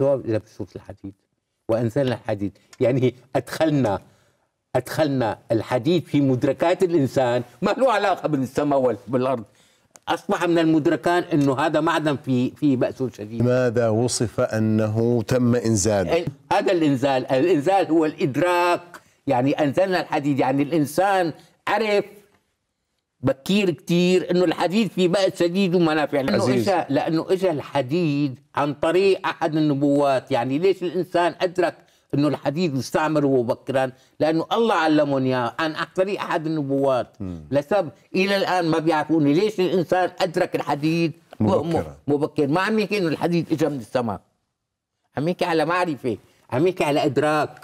بس الى لا الحديد وانزلنا الحديد يعني ادخلنا ادخلنا الحديد في مدركات الانسان ما له علاقه بالسماء والارض اصبح من المدركان انه هذا معدن في في باس شديد ماذا وصف انه تم انزاله هذا الانزال الانزال هو الادراك يعني انزلنا الحديد يعني الانسان عرف بكير كتير انه الحديد في بأس شديد ومنافع لانه اجى لانه اجى الحديد عن طريق احد النبوات يعني ليش الانسان ادرك انه الحديد يستعمله مبكرا لانه الله علمهم اياه عن طريق احد النبوات لسبب الى الان ما بيعرفوني ليش الانسان ادرك الحديد مبكرا مبكر ما عم يحكي انه الحديد اجى من السماء عم يحكي على معرفه عم يحكي على ادراك